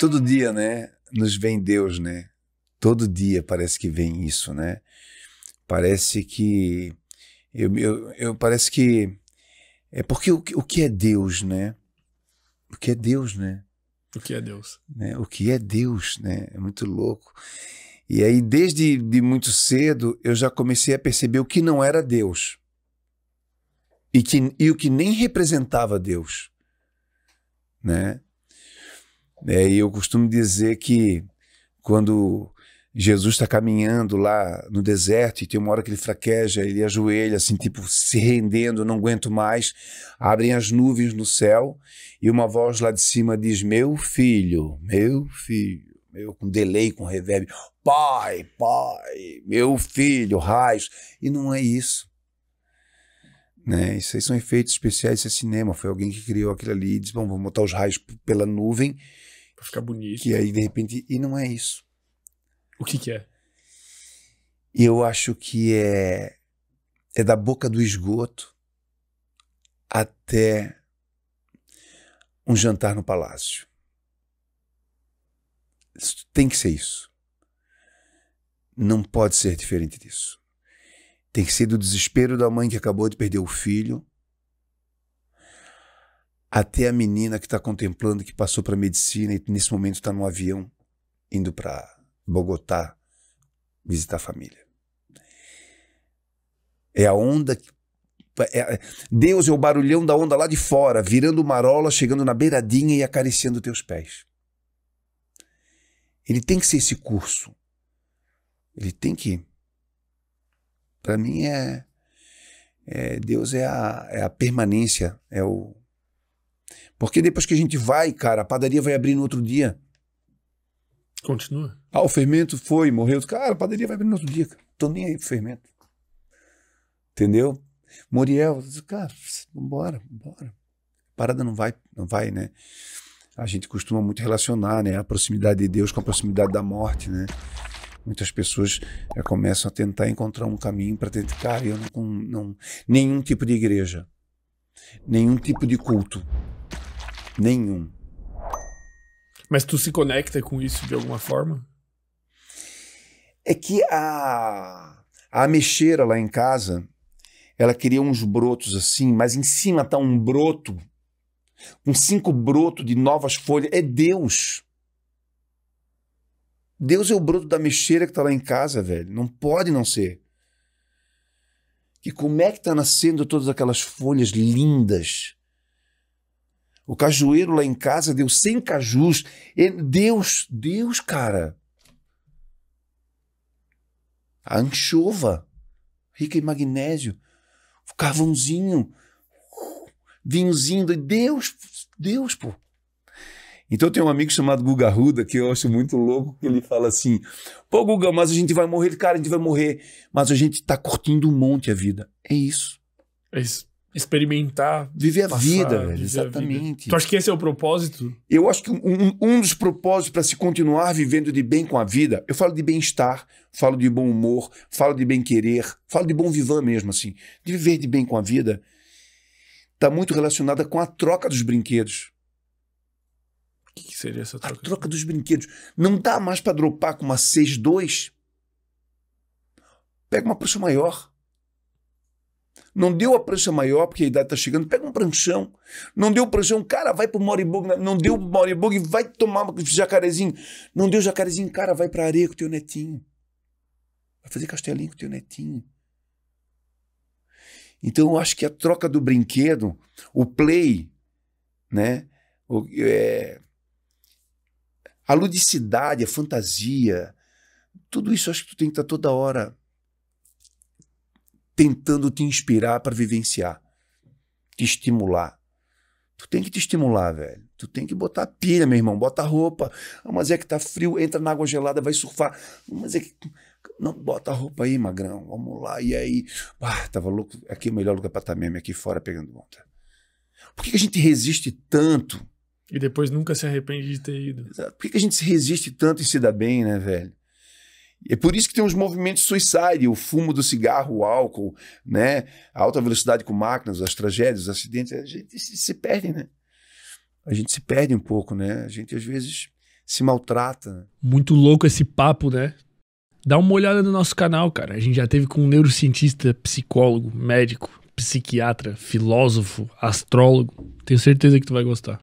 todo dia, né? Nos vem Deus, né? Todo dia parece que vem isso, né? Parece que. Eu, eu, eu parece que. É porque o, o que é Deus, né? O que é Deus, né? O que é Deus? Né? O que é Deus, né? É muito louco. E aí, desde de muito cedo, eu já comecei a perceber o que não era Deus. E, que, e o que nem representava Deus. Né? É, e eu costumo dizer que quando Jesus está caminhando lá no deserto e tem uma hora que ele fraqueja, ele ajoelha, assim, tipo, se rendendo, não aguento mais. Abrem as nuvens no céu e uma voz lá de cima diz: Meu filho, meu filho, meu, com delay, com reverb, pai, pai, meu filho, raios. E não é isso. Né? Isso aí são efeitos especiais, isso é cinema. Foi alguém que criou aquilo ali e disse: bom, vamos botar os raios pela nuvem. Pra ficar bonito. Que aí, de repente. E não é isso. O que, que é? Eu acho que é. É da boca do esgoto até um jantar no palácio. Tem que ser isso. Não pode ser diferente disso. Tem que ser do desespero da mãe que acabou de perder o filho, até a menina que está contemplando, que passou para medicina e nesse momento está no avião indo para Bogotá visitar a família. É a onda é, é, Deus é o barulhão da onda lá de fora, virando marola, chegando na beiradinha e acariciando teus pés. Ele tem que ser esse curso. Ele tem que para mim é, é, Deus é a, é a permanência, é o porque depois que a gente vai, cara, a padaria vai abrir no outro dia. Continua. Ah, o fermento foi, morreu. Cara, a padaria vai abrir no outro dia. Tô nem aí pro fermento. Entendeu? Muriel cara, vambora, vambora. Parada não vai, não vai, né? A gente costuma muito relacionar, né? A proximidade de Deus com a proximidade da morte, né? muitas pessoas já eh, começam a tentar encontrar um caminho para tentar, eu não, não, nenhum tipo de igreja, nenhum tipo de culto, nenhum. Mas tu se conecta com isso de alguma forma? É que a a mexeira lá em casa, ela queria uns brotos assim, mas em cima tá um broto, com um cinco brotos de novas folhas, é Deus. Deus é o broto da mexeira que tá lá em casa, velho. Não pode não ser. Que como é que tá nascendo todas aquelas folhas lindas? O cajueiro lá em casa deu 100 cajus. Deus, Deus, cara. A anchova, rica em magnésio. O carvãozinho. Uh, vinhozinho. Deus, Deus, pô. Então eu tenho um amigo chamado Guga Ruda, que eu acho muito louco, que ele fala assim: pô, Guga, mas a gente vai morrer, cara, a gente vai morrer. Mas a gente tá curtindo um monte a vida. É isso. É isso. Experimentar. Viver a passar, vida, velho. Viver exatamente. Vida. Tu acha que esse é o propósito? Eu acho que um, um dos propósitos para se continuar vivendo de bem com a vida, eu falo de bem-estar, falo de bom humor, falo de bem-querer, falo de bom vivan mesmo, assim. De viver de bem com a vida, tá muito relacionada com a troca dos brinquedos que seria essa troca? A troca dos brinquedos. Não dá mais para dropar com uma 6.2? Pega uma prancha maior. Não deu a prancha maior, porque a idade está chegando, pega um pranchão. Não deu pranchão, cara, vai pro Moribug. Né? Não deu Moribug, vai tomar jacarezinho. Não deu jacarezinho, cara, vai pra areia com teu netinho. Vai fazer castelinho com teu netinho. Então eu acho que a troca do brinquedo, o play, né? O, é, a ludicidade, a fantasia, tudo isso acho que tu tem que estar tá toda hora tentando te inspirar para vivenciar, te estimular. Tu tem que te estimular, velho. Tu tem que botar pilha, meu irmão. Bota roupa. Ah, mas é que tá frio, entra na água gelada, vai surfar. Ah, mas é que. Não, bota a roupa aí, magrão. Vamos lá. E aí. Ah, tava louco. Aqui é o melhor lugar pra estar tá mesmo, é aqui fora pegando onda. Por que, que a gente resiste tanto e depois nunca se arrepende de ter ido. Exato. Por que a gente se resiste tanto em se dar bem, né, velho? É por isso que tem uns movimentos suicide, o fumo do cigarro, o álcool, né? A alta velocidade com máquinas, as tragédias, os acidentes, a gente se perde, né? A gente se perde um pouco, né? A gente às vezes se maltrata. Muito louco esse papo, né? Dá uma olhada no nosso canal, cara. A gente já teve com um neurocientista, psicólogo, médico, psiquiatra, filósofo, astrólogo. Tenho certeza que tu vai gostar.